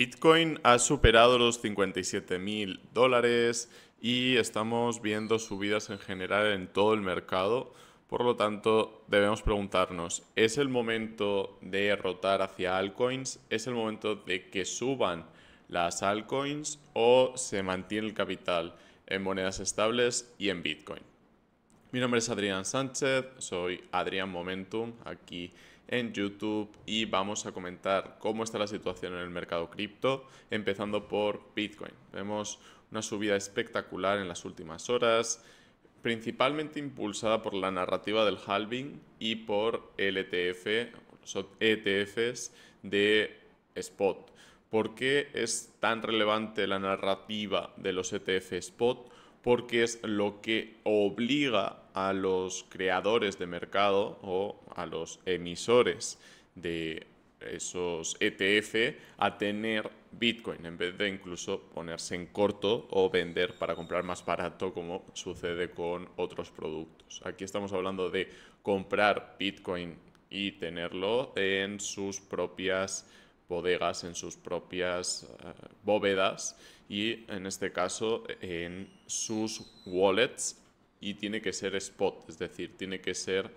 Bitcoin ha superado los 57 mil dólares y estamos viendo subidas en general en todo el mercado. Por lo tanto, debemos preguntarnos, ¿es el momento de rotar hacia altcoins? ¿Es el momento de que suban las altcoins o se mantiene el capital en monedas estables y en Bitcoin? Mi nombre es Adrián Sánchez, soy Adrián Momentum aquí en YouTube y vamos a comentar cómo está la situación en el mercado cripto, empezando por Bitcoin. Vemos una subida espectacular en las últimas horas, principalmente impulsada por la narrativa del halving y por el los e ETFs de spot. ¿Por qué es tan relevante la narrativa de los ETF spot? Porque es lo que obliga a los creadores de mercado o a los emisores de esos ETF a tener Bitcoin en vez de incluso ponerse en corto o vender para comprar más barato como sucede con otros productos. Aquí estamos hablando de comprar Bitcoin y tenerlo en sus propias bodegas, en sus propias eh, bóvedas y en este caso en sus wallets y tiene que ser spot, es decir, tiene que ser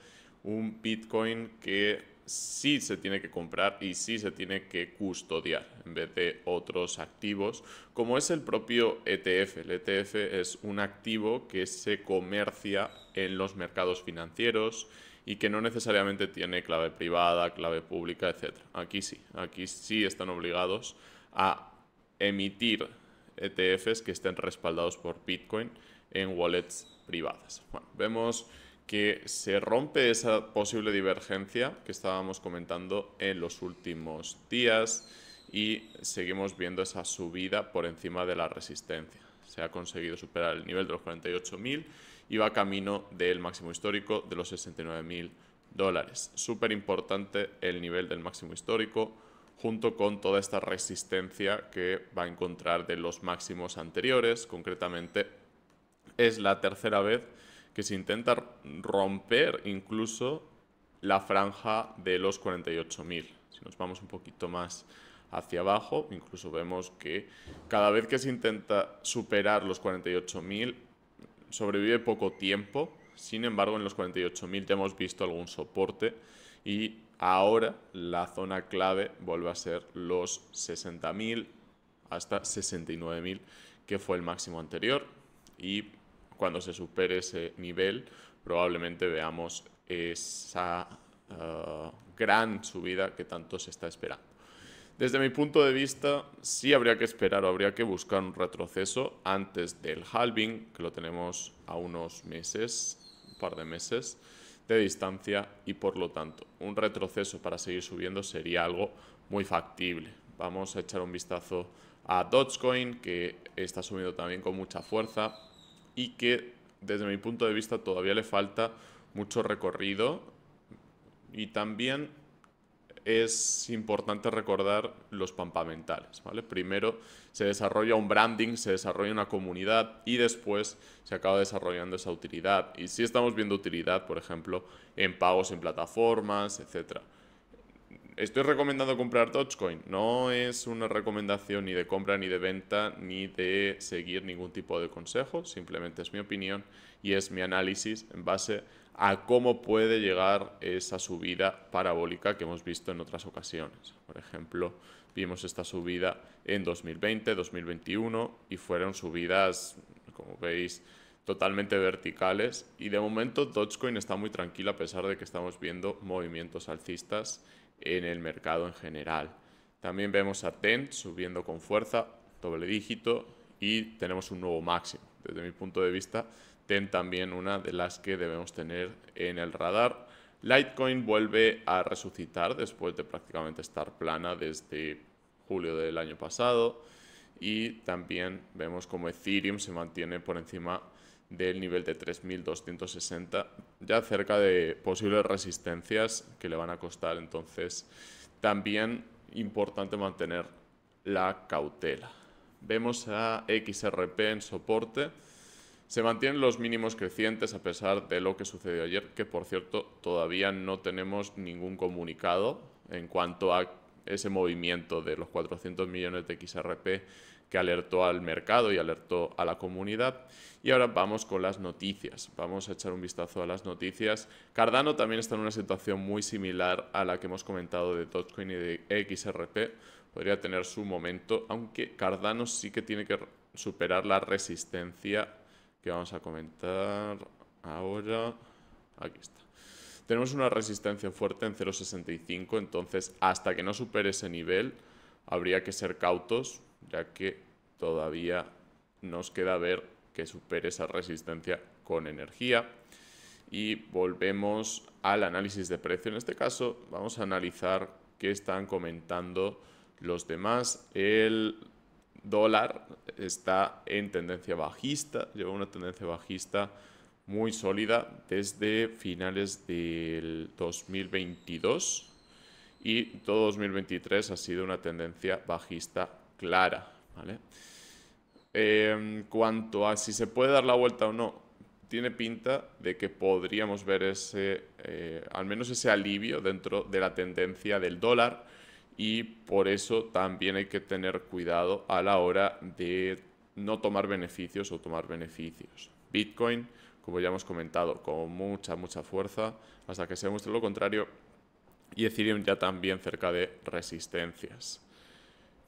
un Bitcoin que sí se tiene que comprar y sí se tiene que custodiar en vez de otros activos, como es el propio ETF. El ETF es un activo que se comercia en los mercados financieros y que no necesariamente tiene clave privada, clave pública, etc. Aquí sí, aquí sí están obligados a emitir ETFs que estén respaldados por Bitcoin en wallets privadas. vemos que se rompe esa posible divergencia que estábamos comentando en los últimos días y seguimos viendo esa subida por encima de la resistencia. Se ha conseguido superar el nivel de los 48.000 y va camino del máximo histórico de los 69.000 dólares. Súper importante el nivel del máximo histórico junto con toda esta resistencia que va a encontrar de los máximos anteriores, concretamente es la tercera vez que se intenta romper incluso la franja de los 48.000. Si nos vamos un poquito más hacia abajo, incluso vemos que cada vez que se intenta superar los 48.000, sobrevive poco tiempo. Sin embargo, en los 48.000 ya hemos visto algún soporte y ahora la zona clave vuelve a ser los 60.000 hasta 69.000, que fue el máximo anterior. Y cuando se supere ese nivel, probablemente veamos esa eh, gran subida que tanto se está esperando. Desde mi punto de vista, sí habría que esperar o habría que buscar un retroceso antes del halving, que lo tenemos a unos meses, un par de meses de distancia y por lo tanto un retroceso para seguir subiendo sería algo muy factible. Vamos a echar un vistazo a Dogecoin que está subiendo también con mucha fuerza, y que desde mi punto de vista todavía le falta mucho recorrido y también es importante recordar los pampamentales, ¿vale? Primero se desarrolla un branding, se desarrolla una comunidad y después se acaba desarrollando esa utilidad. Y si estamos viendo utilidad, por ejemplo, en pagos en plataformas, etc., estoy recomendando comprar Dogecoin. No es una recomendación ni de compra, ni de venta, ni de seguir ningún tipo de consejo. Simplemente es mi opinión y es mi análisis en base a cómo puede llegar esa subida parabólica que hemos visto en otras ocasiones. Por ejemplo, vimos esta subida en 2020, 2021 y fueron subidas, como veis, totalmente verticales y de momento Dogecoin está muy tranquila a pesar de que estamos viendo movimientos alcistas en el mercado en general. También vemos a TEN subiendo con fuerza, doble dígito, y tenemos un nuevo máximo. Desde mi punto de vista, TEN también una de las que debemos tener en el radar. Litecoin vuelve a resucitar después de prácticamente estar plana desde julio del año pasado. Y también vemos como Ethereum se mantiene por encima del nivel de 3260, ya cerca de posibles resistencias que le van a costar. Entonces, también importante mantener la cautela. Vemos a XRP en soporte. Se mantienen los mínimos crecientes a pesar de lo que sucedió ayer, que por cierto todavía no tenemos ningún comunicado en cuanto a ese movimiento de los 400 millones de XRP que alertó al mercado y alertó a la comunidad. Y ahora vamos con las noticias. Vamos a echar un vistazo a las noticias. Cardano también está en una situación muy similar a la que hemos comentado de Dogecoin y de XRP. Podría tener su momento, aunque Cardano sí que tiene que superar la resistencia que vamos a comentar ahora. Aquí está. Tenemos una resistencia fuerte en 0.65, entonces hasta que no supere ese nivel habría que ser cautos ya que todavía nos queda ver que supere esa resistencia con energía. Y volvemos al análisis de precio. En este caso vamos a analizar qué están comentando los demás. El dólar está en tendencia bajista, lleva una tendencia bajista muy sólida desde finales del 2022 y todo 2023 ha sido una tendencia bajista clara, ¿vale? En em, cuanto a si se puede dar la vuelta o no, tiene pinta de que podríamos ver ese, eh, al menos ese alivio dentro de la tendencia del dólar y por eso también hay que tener cuidado a la hora de no tomar beneficios o tomar beneficios. Bitcoin, como ya hemos comentado, con mucha, mucha fuerza hasta que se demuestre lo contrario y Ethereum ya también cerca de resistencias.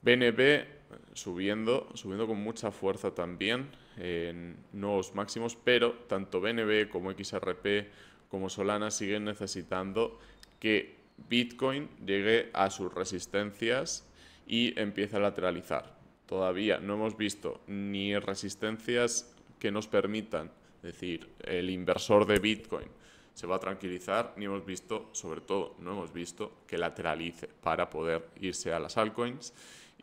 BNB subiendo, subiendo con mucha fuerza también en nuevos máximos, pero tanto BNB como XRP como Solana siguen necesitando que Bitcoin llegue a sus resistencias y empiece a lateralizar. Todavía no hemos visto ni resistencias que nos permitan decir el inversor de Bitcoin se va a tranquilizar, ni hemos visto, sobre todo, no hemos visto que lateralice para poder irse a las altcoins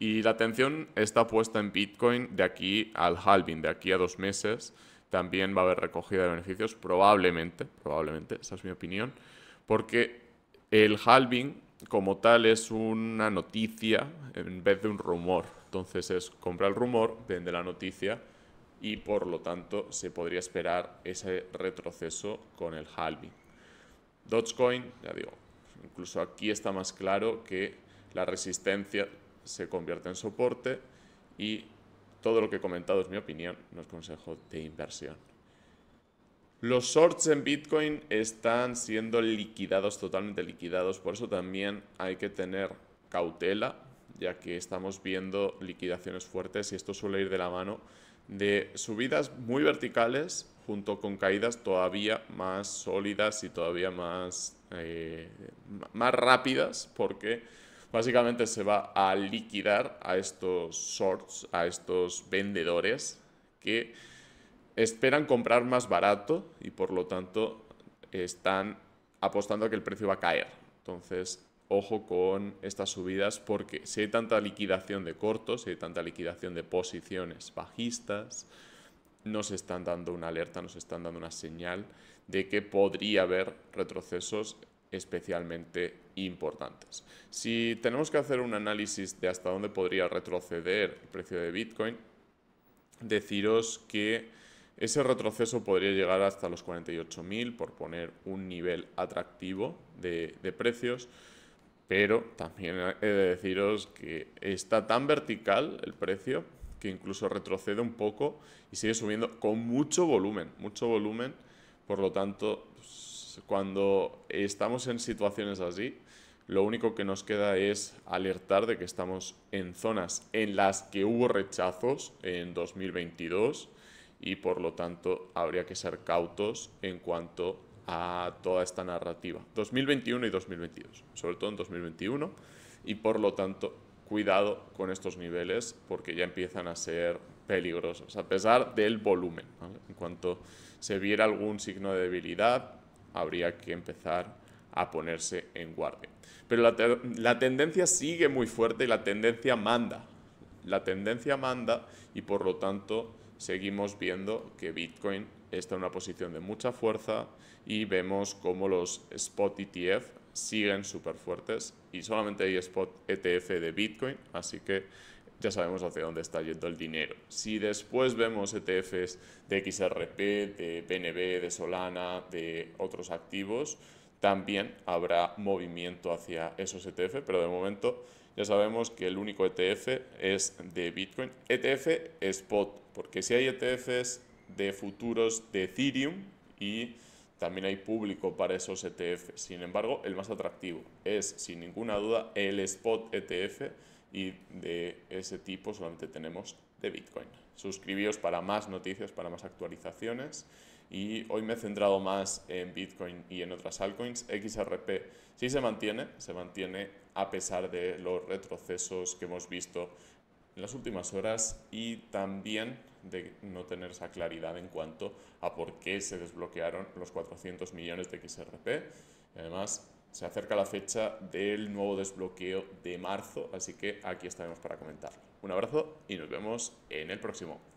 y la atención está puesta en Bitcoin de aquí al halving, de aquí a dos meses. También va a haber recogida de beneficios, probablemente, probablemente, esa es mi opinión, porque el halving como tal es una noticia en vez de un rumor. Entonces es compra el rumor, vende la noticia y por lo tanto se podría esperar ese retroceso con el halving. Dogecoin, ya digo, incluso aquí está más claro que la resistencia se convierte en soporte y todo lo que he comentado es mi opinión, no es consejo de inversión. Los shorts en Bitcoin están siendo liquidados, totalmente liquidados, por eso también hay que tener cautela, ya que estamos viendo liquidaciones fuertes y esto suele ir de la mano de subidas muy verticales junto con caídas todavía más sólidas y todavía más, eh, más rápidas, porque Básicamente se va a liquidar a estos shorts, a estos vendedores que esperan comprar más barato y por lo tanto están apostando a que el precio va a caer. Entonces, ojo con estas subidas porque si hay tanta liquidación de cortos, si hay tanta liquidación de posiciones bajistas, nos están dando una alerta, nos están dando una señal de que podría haber retrocesos especialmente importantes. Si tenemos que hacer un análisis de hasta dónde podría retroceder el precio de Bitcoin, deciros que ese retroceso podría llegar hasta los 48.000 por poner un nivel atractivo de, precios, pero también he de deciros que está tan vertical el precio que incluso retrocede un poco y sigue subiendo con mucho volumen, mucho volumen, por lo tanto pues cuando estamos en situaciones así, lo único que nos queda es alertar de que estamos en zonas en las que hubo rechazos en 2022 y por lo tanto habría que ser cautos en cuanto a toda esta narrativa. 2021 y 2022, sobre todo en 2021, y por lo tanto cuidado con estos niveles porque ya empiezan a ser peligrosos, a pesar del volumen. En cuanto se viera algún signo de debilidad, habría que empezar a ponerse en guardia. Pero la, tendencia sigue muy fuerte y la tendencia manda. La tendencia manda y por lo tanto seguimos viendo que Bitcoin está en una posición de mucha fuerza y vemos cómo los spot ETF siguen súper fuertes y solamente hay spot ETF de Bitcoin, así que ya sabemos hacia dónde está yendo el dinero. Si después vemos ETFs de XRP, de BNB, de Solana, de otros activos, también habrá movimiento hacia esos ETF, pero de momento ya sabemos que el único ETF es de Bitcoin. ETF spot, porque si hay ETFs de futuros de Ethereum y también hay público para esos ETF. Sin embargo, el más atractivo es, sin ninguna duda, el spot ETF y de ese tipo solamente tenemos de Bitcoin. Suscribíos para más noticias, para más actualizaciones y hoy me he centrado más en Bitcoin y en otras altcoins. XRP sí se mantiene, se mantiene a pesar de los retrocesos que hemos visto en las últimas horas y también de no tener esa claridad en cuanto a por qué se desbloquearon los 400 millones de XRP. Y además, se acerca la fecha del nuevo desbloqueo de marzo, así que aquí estaremos para comentarlo. Un abrazo y nos vemos en el próximo.